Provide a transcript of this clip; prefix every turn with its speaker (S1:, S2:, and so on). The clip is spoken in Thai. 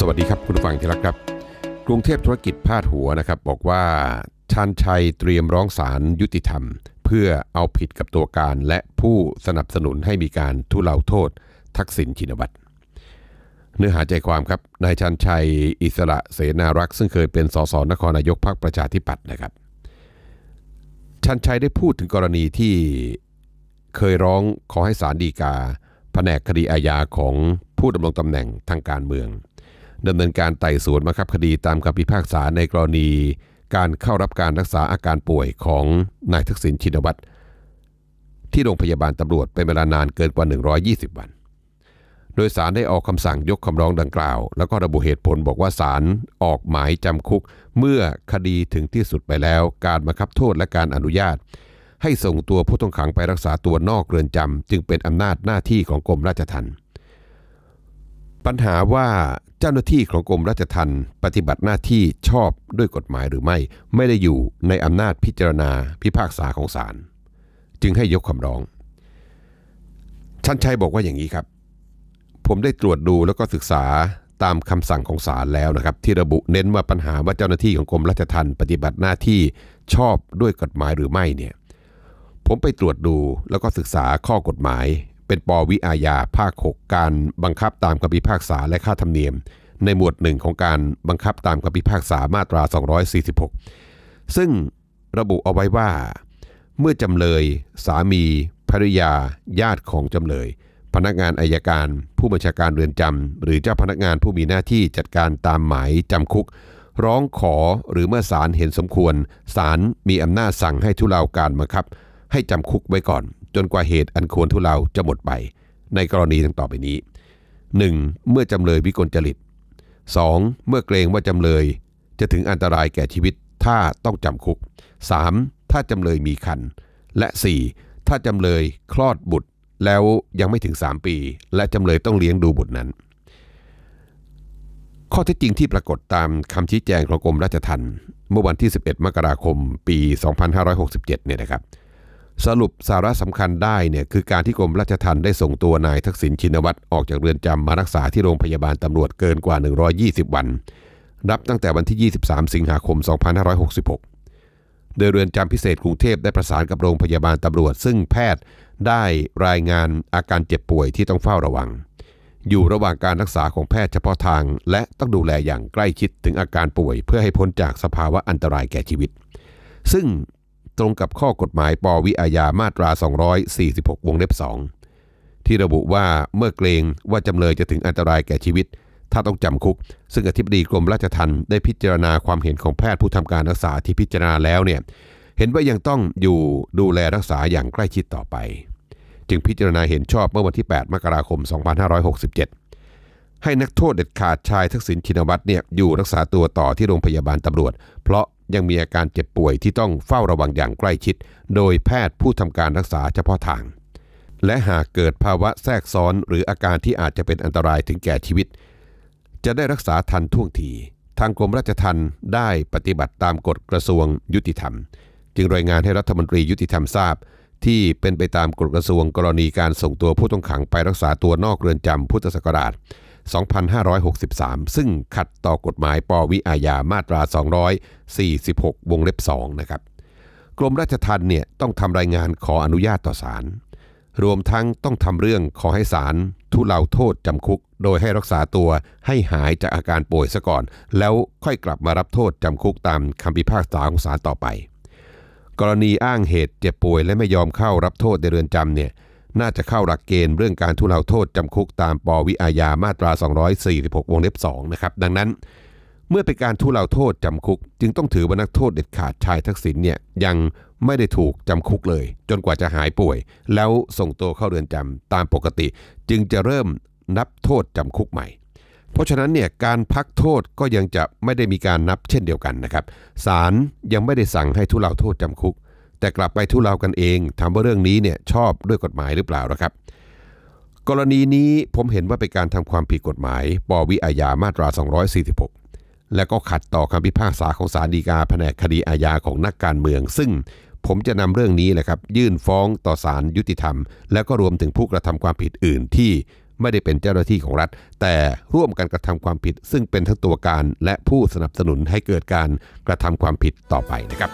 S1: สวัสดีครับ คุณผู้ฟังที่รักครับ กรุงเทพธุรกิจพาดหัวนะครับ บอกว่าชานชัยเตรียมร้องศาลยุติธรรม เพื่อเอาผิดกับตัวการและผู้สนับสนุนให้มีการทุเลาโทษทักษิณชินวัตรเนื้อหาใจความครับนายชันชัยอิสระเสนารักษ์ซึ่งเคยเป็นสสนครนายกพักประชาธิปัตย์นะครับชันชัยได้พูดถึงกรณีที่เคยร้องขอให้ศาลฎีกาแผนกคดีอาญาของผู้ดำรงตำแหน่งทางการเมืองดำเนินการไต่สวนบังคับคดีตามคำพิพากษาในกรณี การเข้ารับการรักษาอาการป่วยของนายทักษิณชินวัตรที่โรงพยาบาลตำรวจ เป็นเวลานานเกินกว่า 120 วัน โดยสารได้ออกคำสั่งยกคำร้องดังกล่าว แล้วก็ระบุเหตุผลบอกว่าสารออกหมายจำคุก เมื่อคดีถึงที่สุดไปแล้วการบังคับโทษและการอนุญาต ให้ส่งตัวผู้ต้องขังไปรักษาตัวนอกเรือนจำจึงเป็นอำนาจหน้าที่ของกรมราชทัณฑ์ปัญหาว่าเจ้าหน้าที่ของกรมราชทัณฑ์ปฏิบัติหน้าที่ชอบด้วยกฎหมายหรือไม่ ไม่ได้อยู่ในอำนาจพิจารณาพิพากษาของศาลจึงให้ยกคำร้อง ชันชัยบอกว่าอย่างนี้ครับ ผมได้ตรวจดูแล้วก็ศึกษาตามคำสั่งของศาลแล้วนะครับ ที่ระบุเน้นว่าปัญหาว่าเจ้าหน้าที่ของกรมราชทัณฑ์ปฏิบัติหน้าที่ชอบด้วยกฎหมายหรือไม่เนี่ยผมไปตรวจดูแล้วก็ศึกษาข้อกฎหมายเป็นปวิอาญาภาค 6 การบังคับตามคำพิพากษาและค่าธรรมเนียม ในหมวดหนึ่งของการบังคับตามคำพิพากษามาตรา 246 ซึ่งระบุเอาไว้ว่า เมื่อจำเลยสามีภริยาญาติของจำเลย พนักงานอายการผู้บัญชาการเรือนจำ หรือเจ้าพนักงานผู้มีหน้าที่จัดการตามหมายจำคุก ร้องขอหรือเมื่อศาลเห็นสมควรศาลมีอำนาจสั่งให้ทุเลาการบังคับให้จำคุกไว้ก่อนจนกว่าเหตุอันควรทุเลาจะหมดไป ในกรณีดังต่อไปนี้ 1. เมื่อจำเลยวิกลจริต 2. เมื่อเกรงว่าจำเลย จะถึงอันตรายแก่ชีวิตถ้าต้องจำคุก 3. ถ้าจำเลยมีคัน และ 4. ถ้าจำเลยคลอดบุตรแล้วยังไม่ถึง 3 ปี และจำเลยต้องเลี้ยงดูบุตรนั้น ข้อเท็จจริงที่ปรากฏตามคำชี้แจงของกรมราชทัณฑ์เมื่อวันที่ 11มกราคมปี 2567เนี่ยนะครับสรุปสาระสำคัญได้เนี่ยคือการที่กรมราชทัณฑ์ได้ส่งตัวนายทักษิณชินวัตร ออกจากเรือนจำมารักษาที่โรงพยาบาลตำรวจเกินกว่า 120 วัน รับตั้งแต่วันที่ 23 สิงหาคม 2566 โดยเรือนจำพิเศษกรุงเทพได้ประสานกับโรงพยาบาลตำรวจ ซึ่งแพทย์ได้รายงานอาการเจ็บป่วยที่ต้องเฝ้าระวัง อยู่ระหว่างการรักษาของแพทย์เฉพาะทาง และต้องดูแลอย่างใกล้ชิดถึงอาการป่วย เพื่อให้พ้นจากสภาวะอันตรายแก่ชีวิต ซึ่งตรงกับข้อกฎหมาย ปวิอาญามาตรา 246 วงเล็บ 2 ที่ระบุว่าเมื่อเกรงว่าจำเลยจะถึงอันตรายแก่ชีวิต ถ้าต้องจำคุก ซึ่งอธิบดีกรมราชทัณฑ์ได้พิจารณาความเห็นของแพทย์ผู้ทำการรักษาที่พิจารณาแล้วเนี่ย เห็นว่ายังต้องอยู่ดูแลรักษาอย่างใกล้ชิดต่อไป จึงพิจารณาเห็นชอบเมื่อวันที่ 8 มกราคม 2567 ให้นักโทษเด็ดขาดชายทักษิณชินวัตรเนี่ยอยู่รักษาตัวต่อที่โรงพยาบาลตำรวจเพราะยังมีอาการเจ็บป่วยที่ต้องเฝ้าระวังอย่างใกล้ชิด โดยแพทย์ผู้ทำการรักษาเฉพาะทาง และหากเกิดภาวะแทรกซ้อนหรืออาการที่อาจจะเป็นอันตรายถึงแก่ชีวิต จะได้รักษาทันท่วงทีทางกรมราชทัณฑ์ได้ปฏิบัติตามกฎกระทรวงยุติธรรม จึงรายงานให้รัฐมนตรียุติธรรมทราบ ที่เป็นไปตามกฎกระทรวงกรณีการส่งตัวผู้ต้องขังไปรักษาตัวนอกเรือนจำพุทธศักราช2563 ซึ่งขัดต่อกฎหมายปวิอาญามาตรา 246 วงเล็บ2นะครับ กรมราชทัณฑ์เนี่ยต้องทำรายงานขออนุญาตต่อศาล รวมทั้งต้องทำเรื่องขอให้ศาลทุเลาโทษจำคุก โดยให้รักษาตัวให้หายจากอาการป่วยซะก่อน แล้วค่อยกลับมารับโทษจำคุกตามคำพิพากษาของศาลต่อไป กรณีอ้างเหตุเจ็บป่วยและไม่ยอมเข้ารับโทษในเรือนจำเนี่ยน่าจะเข้าหลักเกณฑ์เรื่องการทุเลาโทษจำคุกตามปวิอาญามาตรา246วงเล็บ2นะครับดังนั้นเมื่อเป็นการทุเลาโทษจำคุก จึงต้องถือว่านักโทษเด็ดขาดชายทักษิณเนี่ยยังไม่ได้ถูกจำคุกเลย จนกว่าจะหายป่วย แล้วส่งตัวเข้าเรือนจำตามปกติ จึงจะเริ่มนับโทษจำคุกใหม่ เพราะฉะนั้นเนี่ยการพักโทษก็ยังจะไม่ได้มีการนับเช่นเดียวกันนะครับศาลยังไม่ได้สั่งให้ทุเลาโทษจำคุกแต่กลับไปทุเลากันเองถามว่าเรื่องนี้เนี่ยชอบด้วยกฎหมายหรือเปล่านะครับ กรณีนี้ผมเห็นว่าเป็นการทำความผิดกฎหมายปวิอาญา มาตรา 246 และก็ขัดต่อคำพิพากษาของศาลฎีกา แผนกคดีอาญาของนักการเมือง ซึ่งผมจะนำเรื่องนี้แหละครับ ยื่นฟ้องต่อศาลยุติธรรม และก็รวมถึงผู้กระทำความผิดอื่นที่ไม่ได้เป็นเจ้าหน้าที่ของรัฐ แต่ร่วมกันกระทำความผิด ซึ่งเป็นทั้งตัวการและผู้สนับสนุนให้เกิดการกระทำความผิดต่อไปนะครับ